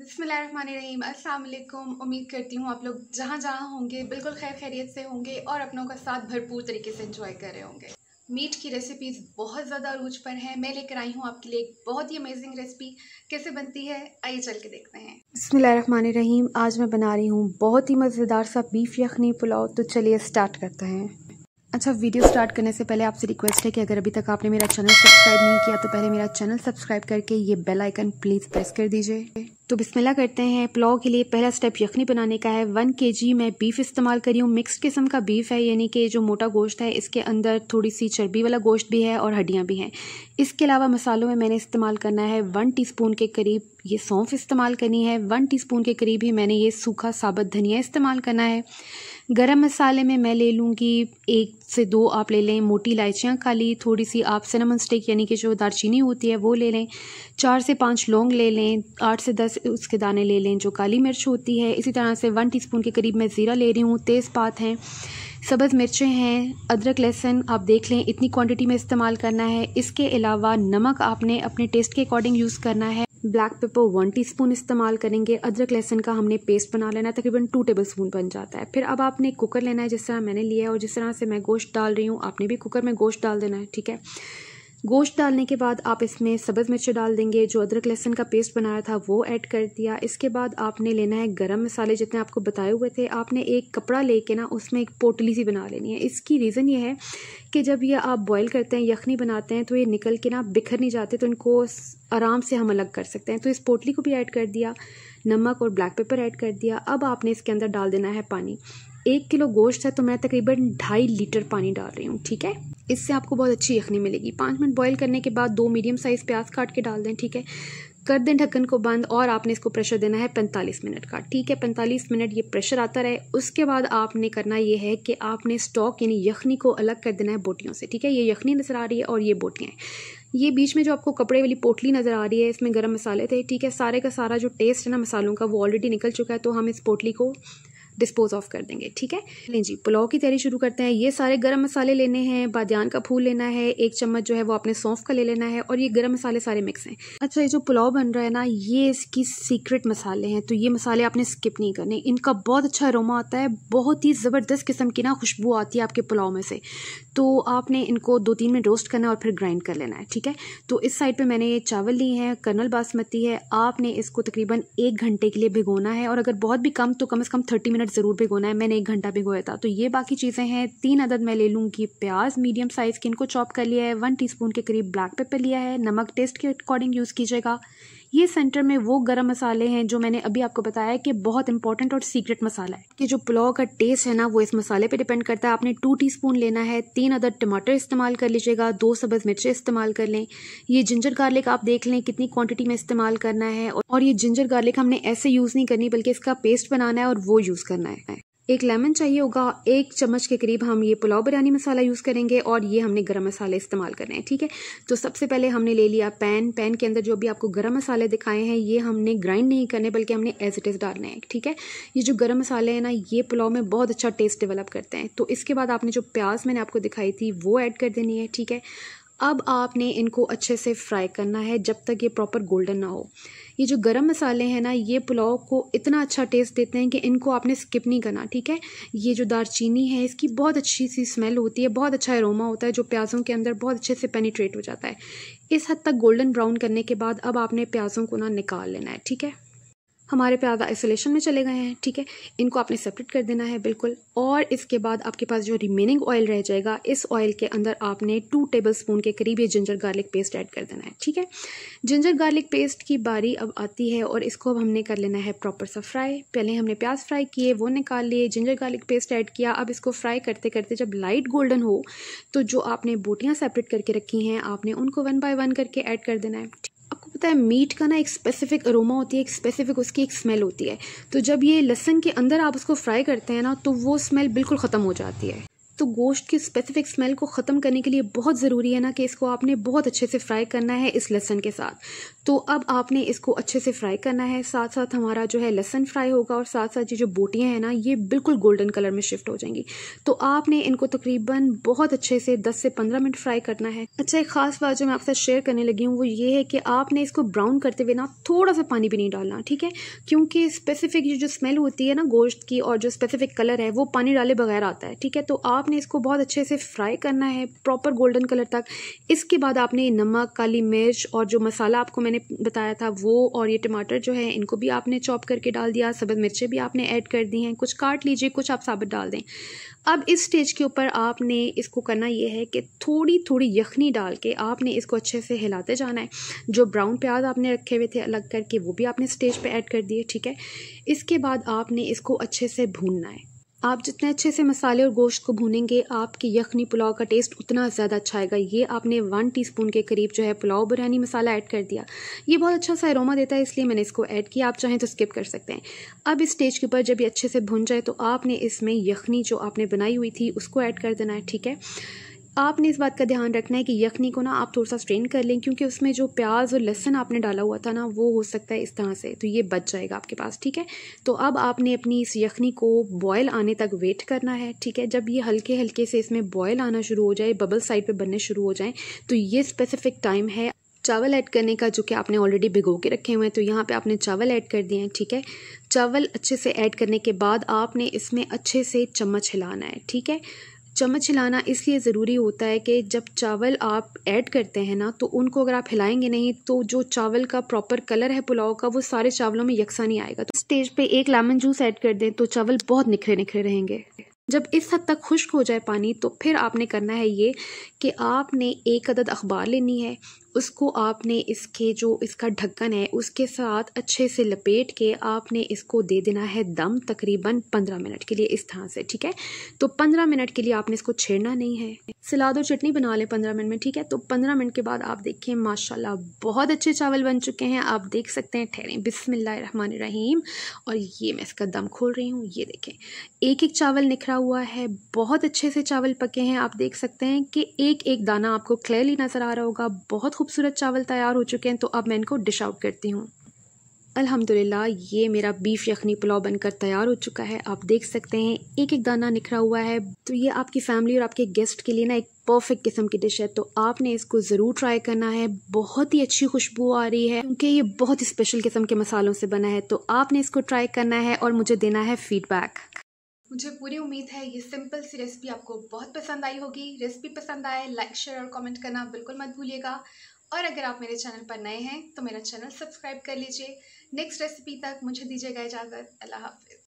बसमीम अल्लाम उम्मीद करती हूँ आप लोग जहाँ जहाँ होंगे बिल्कुल खैर खैरियत से होंगे और अपनों का साथ भरपूर तरीके से इंजॉय कर रहे होंगे मीट की रेसिपीज़ बहुत ज़्यादा रूज पर हैं मैं लेकर आई हूँ आपके लिए एक बहुत ही अमेजिंग रेसिपी कैसे बनती है आइए चल के देखते हैं रहीम आज मैं बना रही हूँ बहुत ही मज़ेदार सा बीफ यखनी पुलाव तो चलिए स्टार्ट करते हैं अच्छा वीडियो स्टार्ट करने से पहले आपसे रिक्वेस्ट है कि अगर अभी तक आपने मेरा चैनल सब्सक्राइब नहीं किया तो पहले मेरा चैनल सब्सक्राइब करके ये बेल आइकन प्लीज़ प्रेस कर दीजिए तो बिस्मिल्लाह करते हैं पुलाव के लिए पहला स्टेप यखनी बनाने का है वन के जी मैं बीफ इस्तेमाल करी हूँ मिक्स किस्म का बीफ है यानी कि जो मोटा गोश्त है इसके अंदर थोड़ी सी चर्बी वाला गोश्त भी है और हड्डियाँ भी हैं इसके अलावा मसालों में मैंने इस्तेमाल करना है वन टीस्पून के करीब ये सौंफ इस्तेमाल करनी है वन स्पून के करीब ही मैंने ये सूखा साबत धनिया इस्तेमाल करना है गरम मसाले में मैं ले लूँगी एक से दो आप ले लें मोटी इलायचियाँ काली थोड़ी सी आप सिनेमन स्टिक यानी कि जो दारचीनी होती है वो ले लें चार से पाँच लौंग ले लें आठ से दस से उसके दाने ले लें जो काली मिर्च होती है इसी तरह से वन टीस्पून के करीब मैं ज़ीरा ले रही हूँ तेज़पात हैं सब्ज़ मिर्चें हैं अदरक लहसुन आप देख लें इतनी क्वांटिटी में इस्तेमाल करना है इसके अलावा नमक आपने अपने टेस्ट के अकॉर्डिंग यूज़ करना है ब्लैक पेपर वन टीस्पून इस्तेमाल करेंगे अदरक लहसुन का हमने पेस्ट बना लेना है तकरीबन टू टेबल स्पून बन जाता है फिर अब आपने कुकर लेना है जिस तरह मैंने लिया है और जिस तरह से मैं गोश्त डाल रही हूँ आपने भी कुकर में गोश्त डाल देना है ठीक है गोश्त डालने के बाद आप इसमें सब्ज़ मिर्च डाल देंगे जो अदरक लहसन का पेस्ट बनाया था वो ऐड कर दिया इसके बाद आपने लेना है गरम मसाले जितने आपको बताए हुए थे आपने एक कपड़ा लेके ना उसमें एक पोटली सी बना लेनी है इसकी रीज़न ये है कि जब ये आप बॉईल करते हैं यखनी बनाते हैं तो ये निकल के ना बिखर नहीं जाते तो इनको आराम से हम अलग कर सकते हैं तो इस पोटली को भी ऐड कर दिया नमक और ब्लैक पेपर ऐड कर दिया अब आपने इसके अंदर डाल देना है पानी एक किलो गोश्त है तो मैं तकरीबन ढाई लीटर पानी डाल रही हूँ ठीक है इससे आपको बहुत अच्छी यखनी मिलेगी पाँच मिनट बॉईल करने के बाद दो मीडियम साइज़ प्याज काट के डाल दें ठीक है कर दें ढक्कन को बंद और आपने इसको प्रेशर देना है 45 मिनट का ठीक है 45 मिनट ये प्रेशर आता रहे उसके बाद आपने करना ये है कि आपने स्टॉक यानी यखनी को अलग कर देना है बोटियों से ठीक है ये यखनी नज़र आ रही है और ये बोटियाँ ये बीच में जो आपको कपड़े वाली पोटली नज़र आ रही है इसमें गर्म मसाले थे ठीक है सारे का सारा जो टेस्ट है ना मसालों का वो ऑलरेडी निकल चुका है तो हम इस पोटली को डिस्पोज ऑफ कर देंगे ठीक है लें जी पुलाव की तैयारी शुरू करते हैं ये सारे गर्म मसाले लेने हैं बादन का फूल लेना है एक चम्मच जो है वो आपने सौंफ का ले लेना है और ये गर्म मसाले सारे मिक्स हैं अच्छा ये जो पुलाव बन रहा है ना ये इसकी सीक्रेट मसाले हैं तो ये मसाले आपने स्किप नहीं करने इनका बहुत अच्छा अरोमा आता है बहुत ही ज़बरदस्त किस्म की ना खुशबू आती है आपके पुलाव में से तो आपने इनको दो तीन मिनट रोस्ट करना है और फिर ग्राइंड कर लेना है ठीक है तो इस साइड पर मैंने ये चावल लिए हैं कर्नल बासमती है आपने इसको तकरीबन एक घंटे के लिए भिगोना है और अगर बहुत भी कम तो कम अज़ कम थर्टी मिनट मिनट ज़रूर भिगोना है मैंने एक घंटा भिगोया था तो ये बाकी चीज़ें हैं तीन अदद मैं ले लूँगी प्याज मीडियम साइज़ की इनको चॉप कर लिया है वन टीस्पून के करीब ब्लैक पेपर लिया है नमक टेस्ट के अकॉर्डिंग यूज़ कीजिएगा ये सेंटर में वो गरम मसाले हैं जो मैंने अभी आपको बताया कि बहुत इंपॉर्टेंट और सीक्रेट मसाला है कि जो पुलाव का टेस्ट है ना वो इस मसाले पे डिपेंड करता है आपने टू टीस्पून लेना है तीन अदर टमाटर इस्तेमाल कर लीजिएगा दो सब्ज मिर्चें इस्तेमाल कर लें ये जिंजर गार्लिक आप देख लें कितनी क्वांटिटी में इस्तेमाल करना है और ये जिंजर गार्लिक हमने ऐसे यूज़ नहीं करनी बल्कि इसका पेस्ट बनाना है और वो यूज़ करना है एक लेमन चाहिए होगा एक चम्मच के करीब हम ये पुलाव बिरयानी मसाला यूज़ करेंगे और ये हमने गरम मसाले इस्तेमाल करने हैं ठीक है तो सबसे पहले हमने ले लिया पैन पैन के अंदर जो भी आपको गरम मसाले दिखाए हैं ये हमने ग्राइंड नहीं करने बल्कि हमने एज इट इज़ डालने हैं ठीक है ये जो गर्म मसाले हैं ना ये पुलाव में बहुत अच्छा टेस्ट डेवलप करते हैं तो इसके बाद आपने जो प्याज मैंने आपको दिखाई थी वो ऐड कर देनी है ठीक है अब आपने इनको अच्छे से फ्राई करना है जब तक ये प्रॉपर गोल्डन ना हो ये जो गरम मसाले हैं ना ये पुलाव को इतना अच्छा टेस्ट देते हैं कि इनको आपने स्किप नहीं करना ठीक है ये जो दारचीनी है इसकी बहुत अच्छी सी स्मेल होती है बहुत अच्छा एरोमा होता है जो प्याज़ों के अंदर बहुत अच्छे से पेनीट्रेट हो जाता है इस हद तक गोल्डन ब्राउन करने के बाद अब आपने प्याज़ों को ना निकाल लेना है ठीक है हमारे आधा आइसोलेशन में चले गए हैं ठीक है इनको आपने सेपरेट कर देना है बिल्कुल और इसके बाद आपके पास जो रिमेनिंग ऑयल रह जाएगा इस ऑयल के अंदर आपने टू टेबल स्पून के करीब ये जिंजर गार्लिक पेस्ट ऐड कर देना है ठीक है जिंजर गार्लिक पेस्ट की बारी अब आती है और इसको अब हमने कर लेना है प्रॉपर सा फ्राई पहले हमने प्याज फ्राई किए वो निकाल लिए जिंजर गार्लिक पेस्ट ऐड किया अब इसको फ्राई करते करते जब लाइट गोल्डन हो तो जो आपने बोटियाँ सेपरेट करके रखी हैं आपने उनको वन बाय वन करके ऐड कर देना है पता है मीट का ना एक स्पेसिफिक अरोमा होती है एक स्पेसिफिक उसकी एक स्मेल होती है तो जब ये लहसन के अंदर आप उसको फ्राई करते हैं ना तो वो स्मेल बिल्कुल ख़त्म हो जाती है तो गोश्त की स्पेसिफिक स्मेल को ख़त्म करने के लिए बहुत ज़रूरी है ना कि इसको आपने बहुत अच्छे से फ्राई करना है इस लहसन के साथ तो अब आपने इसको अच्छे से फ्राई करना है साथ साथ हमारा जो है लहसन फ्राई होगा और साथ साथ ये जो बोटियाँ हैं ना ये बिल्कुल गोल्डन कलर में शिफ्ट हो जाएंगी तो आपने इनको तकरीबन बहुत अच्छे से दस से पंद्रह मिनट फ्राई करना है अच्छा एक खास बात जो मैं आपसे शेयर करने लगी हूँ वो ये है कि आपने इसको ब्राउन करते हुए ना थोड़ा सा पानी भी नहीं डालना ठीक है क्योंकि स्पेसिफिक जो स्मेल होती है ना गोश्त की और जो स्पेसिफिक कलर है वो पानी डाले बगैर आता है ठीक है तो आप आपने इसको बहुत अच्छे से फ्राई करना है प्रॉपर गोल्डन कलर तक इसके बाद आपने नमक काली मिर्च और जो मसाला आपको मैंने बताया था वो और ये टमाटर जो है इनको भी आपने चॉप करके डाल दिया सब्ज़ मिर्चें भी आपने ऐड कर दी हैं कुछ काट लीजिए कुछ आप साबुत डाल दें अब इस स्टेज के ऊपर आपने इसको करना ये है कि थोड़ी थोड़ी यखनी डाल के आपने इसको अच्छे से हिलाते जाना है जो ब्राउन प्याज आपने रखे हुए थे अलग करके वो भी आपने स्टेज पे ऐड कर दिए ठीक है इसके बाद आपने इसको अच्छे से भूनना है आप जितने अच्छे से मसाले और गोश्त को भूनेंगे आपके यखनी पुलाव का टेस्ट उतना ज़्यादा अच्छा आएगा ये आपने वन टीस्पून के करीब जो है पुलाव बिरयानी मसाला ऐड कर दिया ये बहुत अच्छा सा एरोमा देता है इसलिए मैंने इसको ऐड किया आप चाहें तो स्किप कर सकते हैं अब इस स्टेज के ऊपर जब ये अच्छे से भुन जाए तो आपने इसमें यखनी जो आपने बनाई हुई थी उसको ऐड कर देना है ठीक है आपने इस बात का ध्यान रखना है कि यखनी को ना आप थोड़ा सा स्ट्रेन कर लें क्योंकि उसमें जो प्याज और लहसन आपने डाला हुआ था ना वो हो सकता है इस तरह से तो ये बच जाएगा आपके पास ठीक है तो अब आपने अपनी इस यखनी को बॉयल आने तक वेट करना है ठीक है जब ये हल्के हल्के से इसमें बॉयल आना शुरू हो जाए बबल साइड पर बनने शुरू हो जाए तो ये स्पेसिफिक टाइम है चावल ऐड करने का जो कि आपने ऑलरेडी भिगो के रखे हुए हैं तो यहाँ पे आपने चावल ऐड कर दिए हैं ठीक है चावल अच्छे से ऐड करने के बाद आपने इसमें अच्छे से चम्मच हिलाना है ठीक है चम्मच हिलाना इसलिए ज़रूरी होता है कि जब चावल आप ऐड करते हैं ना तो उनको अगर आप हिलाएंगे नहीं तो जो चावल का प्रॉपर कलर है पुलाव का वो सारे चावलों में यकसा नहीं आएगा तो स्टेज पे एक लेमन जूस ऐड कर दें तो चावल बहुत निखरे निखरे रहेंगे जब इस हद तक खुश्क हो जाए पानी तो फिर आपने करना है ये कि आपने एक अदद अखबार लेनी है उसको आपने इसके जो इसका ढक्कन है उसके साथ अच्छे से लपेट के आपने इसको दे देना है दम तकरीबन पंद्रह मिनट के लिए इस तरह से ठीक है तो पंद्रह मिनट के लिए आपने इसको छेड़ना नहीं है सलाद और चटनी बना लें पंद्रह मिनट में ठीक है तो पंद्रह मिनट के बाद आप देखें माशाल्लाह बहुत अच्छे चावल बन चुके हैं आप देख सकते हैं ठहरें रहीम और ये मैं इसका दम खोल रही हूँ ये देखें एक एक चावल निखरा हुआ है बहुत अच्छे से चावल पके हैं आप देख सकते हैं कि एक एक दाना आपको क्लियरली नज़र आ रहा होगा बहुत खूबसूरत चावल तैयार हो चुके हैं तो अब मैं इनको डिश आउट करती हूँ अल्हम्दुलिल्लाह ये मेरा बीफ यखनी पुलाव बनकर तैयार हो चुका है आप देख सकते हैं एक एक दाना निखरा हुआ है तो ये आपकी फैमिली और आपके गेस्ट के लिए ना एक परफेक्ट किस्म की डिश है तो आपने इसको ज़रूर ट्राई करना है बहुत ही अच्छी खुशबू आ रही है क्योंकि ये बहुत ही स्पेशल किस्म के मसालों से बना है तो आपने इसको ट्राई करना है और मुझे देना है फीडबैक मुझे पूरी उम्मीद है ये सिंपल सी रेसिपी आपको बहुत पसंद आई होगी रेसिपी पसंद आए लाइक शेयर और कमेंट करना बिल्कुल मत भूलिएगा और अगर आप मेरे चैनल पर नए हैं तो मेरा चैनल सब्सक्राइब कर लीजिए नेक्स्ट रेसिपी तक मुझे दीजिएगा इजाज़त अल्लाह हाफिज़